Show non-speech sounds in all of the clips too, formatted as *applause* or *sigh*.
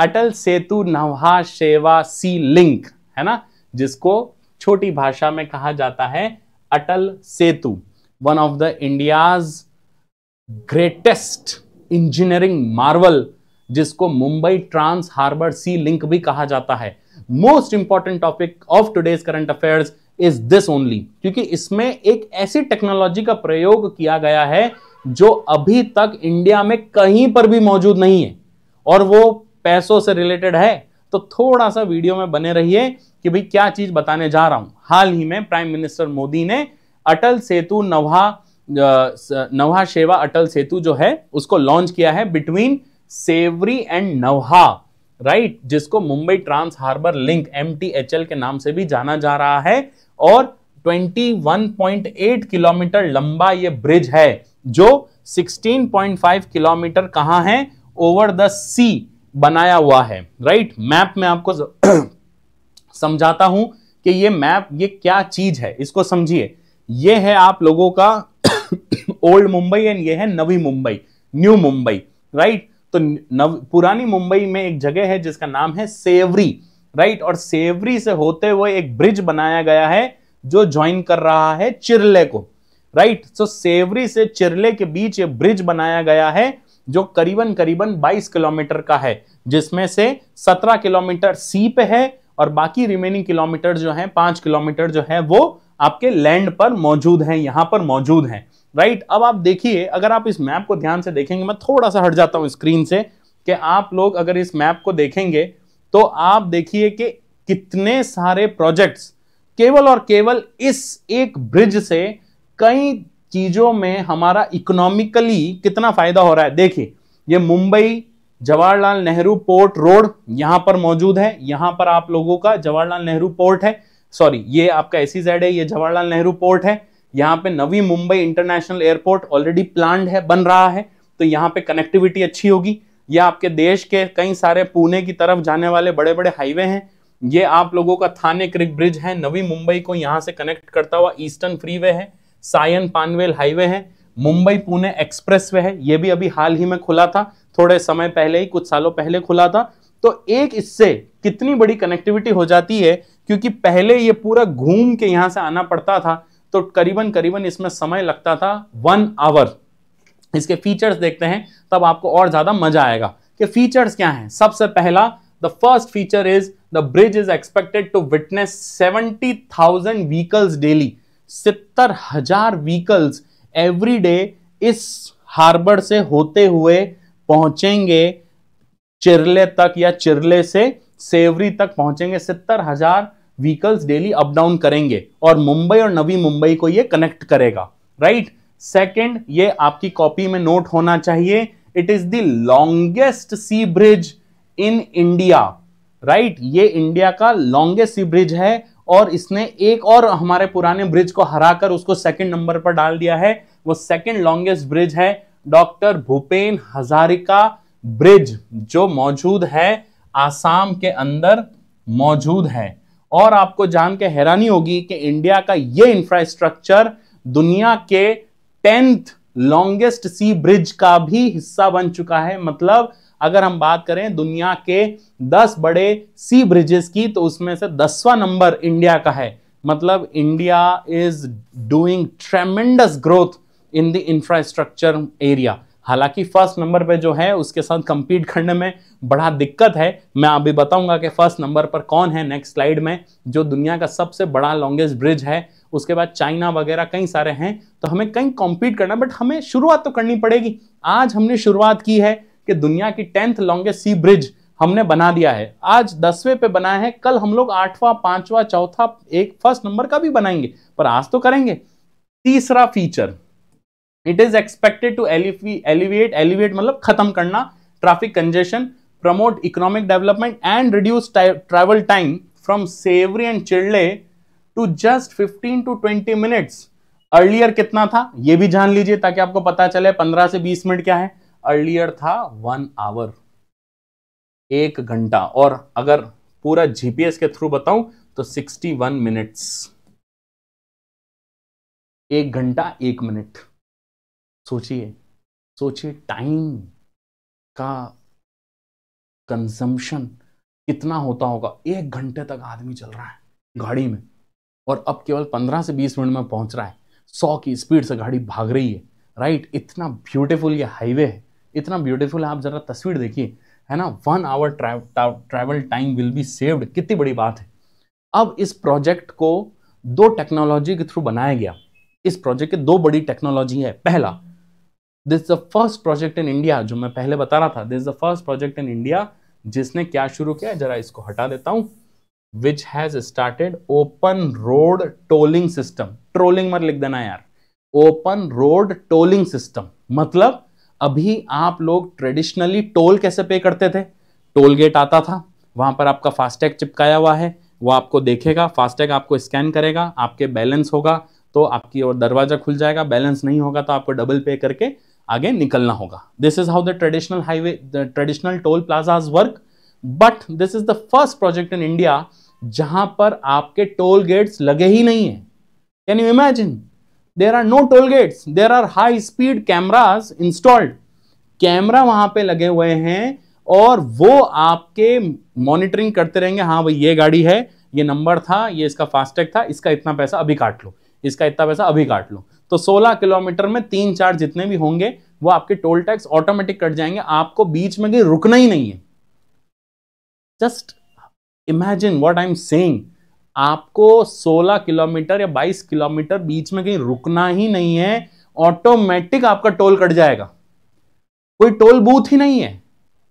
अटल सेतु नवहा सेवा सी लिंक है ना जिसको छोटी भाषा में कहा जाता है Atal Setu one of the India's greatest engineering marvel जिसको Mumbai trans harbour sea link भी कहा जाता है most important topic of today's current affairs is this only क्योंकि इसमें एक ऐसी टेक्नोलॉजी का प्रयोग किया गया है जो अभी तक इंडिया में कहीं पर भी मौजूद नहीं है और वो पैसों से रिलेटेड है तो थोड़ा सा वीडियो में बने रहिए कि भाई क्या चीज बताने जा रहा हूं हाल ही में प्राइम मिनिस्टर मोदी ने अटल सेतु नवा नवा सेवा अटल सेतु जो है उसको लॉन्च किया है between Sewri and Nhava right जिसको Mumbai trans harbour link M के नाम से भी जाना जा रहा है और 21.8 किलोमीटर लंबा ये ब्रिज है जो 16.5 किलोमीटर कहाँ है ओवर द सी बनाया हुआ है राइट मैप में आपको *clears throat* समझाता हूं कि ये मैप ये क्या चीज है इसको समझिए ये है आप लोगों का ओल्ड मुंबई एंड ये है नवी मुंबई न्यू मुंबई राइट तो नव पुरानी मुंबई में एक जगह है जिसका नाम है सेवरी राइट और सेवरी से होते हुए एक ब्रिज बनाया गया है जो ज्वाइन कर रहा है चिरले को राइट सो सेवरी से चिरले के बीच ये ब्रिज बनाया गया है जो करीबन करीबन 22 किलोमीटर का है जिसमें से 17 किलोमीटर सी पे है और बाकी रिमेनिंग किलोमीटर जो है पांच किलोमीटर जो है वो आपके लैंड पर मौजूद है यहां पर मौजूद है राइट अब आप देखिए अगर आप इस मैप को ध्यान से देखेंगे मैं थोड़ा सा हट जाता हूं स्क्रीन से कि आप लोग अगर इस मैप को देखेंगे तो आप देखिए कि कितने सारे प्रोजेक्ट्स केवल और केवल इस एक ब्रिज से कई चीज़ों में हमारा इकोनॉमिकली कितना फ़ायदा हो रहा है देखिए ये मुंबई जवाहरलाल नेहरू पोर्ट रोड यहाँ पर मौजूद है यहाँ पर आप लोगों का जवाहरलाल नेहरू पोर्ट है सॉरी ये आपका ऐसी e है ये जवाहरलाल नेहरू पोर्ट है यहाँ पे Navi Mumbai international airport already plan है बन रहा है तो यहाँ पे कनेक्टिविटी अच्छी होगी ये आपके देश के कई सारे पुणे की तरफ जाने वाले बड़े बड़े हाईवे हैं ये आप लोगों का थाने क्रिक ब्रिज है नवी मुंबई को यहाँ से कनेक्ट करता हुआ ईस्टर्न फ्रीवे है सायन पानवेल हाईवे है मुंबई पुणे एक्सप्रेस वे है ये भी अभी हाल ही में खुला था थोड़े समय पहले ही कुछ सालों पहले खुला था तो एक इससे कितनी बड़ी कनेक्टिविटी हो जाती है क्योंकि पहले ये पूरा घूम के यहां से आना पड़ता था तो करीबन करीबन इसमें समय लगता था वन आवर इसके फीचर्स देखते हैं तब आपको और ज़्यादा मजा आएगा कि फीचर्स क्या हैं सबसे पहला the first feature is the bridge is expected to witness seventy thousand vehicles daily सितर हजार व्हीकल्स एवरी डे इस हार्बर से होते हुए पहुंचेंगे चिरले तक या चिरले से सेवरी तक पहुंचेंगे सितर हजार व्हीकल्स डेली अप डाउन करेंगे और मुंबई और नवी मुंबई को ये कनेक्ट करेगा राइट सेकंड ये आपकी कॉपी में नोट होना चाहिए it is the longest sea bridge in India right ये इंडिया का लॉन्गेस्ट सी ब्रिज है और इसने एक और हमारे पुराने ब्रिज को हराकर उसको सेकंड नंबर पर डाल दिया है वो सेकंड लॉन्गेस्ट ब्रिज है डॉक्टर भूपेन हजारिका ब्रिज जो मौजूद है आसाम के अंदर मौजूद है और आपको जान के हैरानी होगी कि इंडिया का ये इंफ्रास्ट्रक्चर दुनिया के टेंथ लॉन्गेस्ट सी ब्रिज का भी हिस्सा बन चुका है मतलब अगर हम बात करें दुनिया के 10 बड़े सी ब्रिजेस की तो उसमें से दसवा नंबर इंडिया का है मतलब India is doing tremendous growth in the infrastructure area हालांकि फर्स्ट नंबर पे जो है उसके साथ कंपीट करने में बड़ा दिक्कत है मैं अभी बताऊंगा कि फर्स्ट नंबर पर कौन है नेक्स्ट स्लाइड में जो दुनिया का सबसे बड़ा लॉन्गेस्ट ब्रिज है उसके बाद चाइना वगैरह कई सारे हैं तो हमें कहीं कॉम्पीट करना बट हमें शुरुआत तो करनी पड़ेगी आज हमने शुरुआत की है कि दुनिया की टेंथ लॉन्गेस्ट सी ब्रिज हमने बना दिया है आज दसवें पे बनाया है कल हम लोग आठवां पांचवा चौथा एक फर्स्ट नंबर का भी बनाएंगे पर आज तो करेंगे तीसरा feature it is expected to elevate elevate मतलब खत्म करना traffic congestion promote economic development and reduce travel time from Sewri and Chirle to just 15 to 20 minutes earlier कितना था ये भी जान लीजिए ताकि आपको पता चले 15 से 20 मिनट क्या है अर्लियर था वन आवर एक घंटा और अगर पूरा जीपीएस के थ्रू बताऊं तो सिक्सटी वन मिनट्स एक घंटा एक मिनट सोचिए सोचिए टाइम का कंजम्पशन कितना होता होगा एक घंटे तक आदमी चल रहा है गाड़ी में और अब केवल पंद्रह से बीस मिनट में पहुंच रहा है सौ की स्पीड से गाड़ी भाग रही है राइट इतना ब्यूटीफुल ये हाईवे है इतना ब्यूटीफुल आप ज़रा तस्वीर देखिए है ना one hour travel time will be saved कितनी बड़ी बात है अब इस प्रोजेक्ट को दो टेक्नोलॉजी के थ्रू बनाया गया इस प्रोजेक्ट के दो बड़ी टेक्नोलॉजी है पहला this the first project in India जो मैं पहले बता रहा था this the first project in India जिसने क्या शुरू किया जरा इसको हटा देता हूं which has started open road tolling system trolling मत लिख देना यार ओपन रोड टोलिंग सिस्टम मतलब अभी आप लोग ट्रेडिशनली टोल कैसे पे करते थे टोल गेट आता था वहां पर आपका फास्टैग चिपकाया हुआ है वो आपको देखेगा फास्टैग आपको स्कैन करेगा आपके बैलेंस होगा तो आपकी और दरवाज़ा खुल जाएगा बैलेंस नहीं होगा तो आपको डबल पे करके आगे निकलना होगा this is how the traditional highway traditional toll plazas work but this is the first project in India जहां पर आपके टोल गेट्स लगे ही नहीं है can you imagine there are no toll gates there are high speed cameras installed camera वहां पे लगे हुए हैं और वो आपके मॉनिटरिंग करते रहेंगे हाँ भाई ये गाड़ी है ये नंबर था ये इसका फास्टैग था इसका इतना पैसा अभी काट लो इसका इतना पैसा अभी काट लो तो 16 किलोमीटर में तीन चार जितने भी होंगे वो आपके टोल टैक्स ऑटोमेटिक कट जाएंगे आपको बीच में कहीं रुकना ही नहीं है just imagine what I am saying आपको 16 किलोमीटर या 22 किलोमीटर बीच में कहीं रुकना ही नहीं है ऑटोमेटिक आपका टोल कट जाएगा कोई टोल बूथ ही नहीं है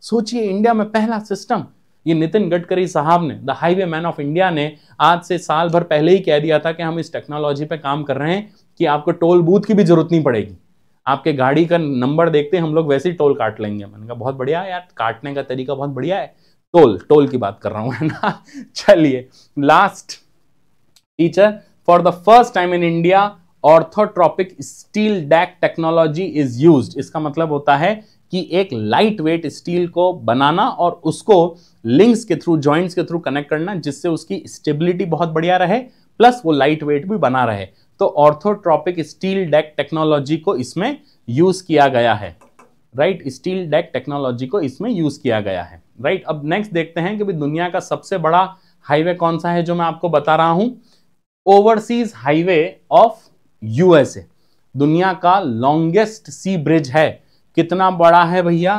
सोचिए इंडिया में पहला सिस्टम ये नितिन गडकरी साहब ने the highway man of India ने आज से साल भर पहले ही कह दिया था कि हम इस टेक्नोलॉजी पे काम कर रहे हैं कि आपको टोल बूथ की भी जरूरत नहीं पड़ेगी आपके गाड़ी का नंबर देखते हम लोग वैसे ही टोल काट लेंगे मैंने कहा बहुत बढ़िया यार काटने का तरीका बहुत बढ़िया है टोल टोल की बात कर रहा हूं है ना *laughs* चलिए last teacher for the first time in India orthotropic steel deck technology is use इसका मतलब होता है कि एक लाइट वेट स्टील को बनाना और उसको लिंक्स के थ्रू जॉइंट्स के थ्रू कनेक्ट करना जिससे उसकी स्टेबिलिटी बहुत बढ़िया रहे प्लस वो लाइट वेट भी बना रहे तो ऑर्थोट्रॉपिक स्टील डेक टेक्नोलॉजी को इसमें यूज किया गया है राइट स्टील डेक टेक्नोलॉजी को इसमें यूज किया गया है राइट अब नेक्स्ट देखते हैं कि भाई दुनिया का सबसे बड़ा हाईवे कौन सा है जो मैं आपको बता रहा हूं ओवरसीज हाईवे ऑफ यूएसए दुनिया का लॉन्गेस्ट सी ब्रिज है कितना बड़ा है भैया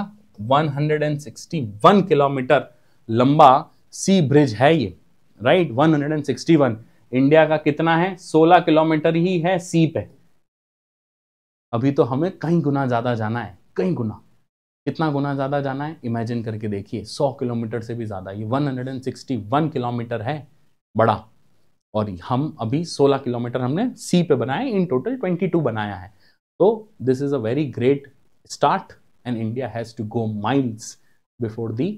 161 किलोमीटर लंबा सी ब्रिज है ये राइट 161 इंडिया का कितना है 16 किलोमीटर ही है सी पे अभी तो हमें कई गुना ज्यादा जाना है कई गुना कितना गुना ज़्यादा जाना है इमेजिन करके देखिए 100 किलोमीटर से भी ज़्यादा ये 161 किलोमीटर है बड़ा और हम अभी 16 किलोमीटर हमने सी पे बनाए इन टोटल 22 बनाया है तो this is a very great start and India has to go miles before the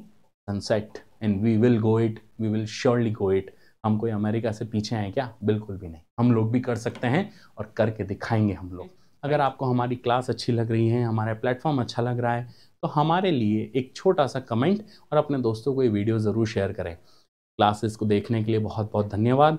sunset and we will go it we will surely go it हम कोई अमेरिका से पीछे हैं क्या बिल्कुल भी नहीं हम लोग भी कर सकते हैं और करके दिखाएंगे हम लोग अगर आपको हमारी क्लास अच्छी लग रही है हमारा प्लेटफॉर्म अच्छा लग रहा है तो हमारे लिए एक छोटा सा कमेंट और अपने दोस्तों को ये वीडियो ज़रूर शेयर करें क्लासेस को देखने के लिए बहुत बहुत धन्यवाद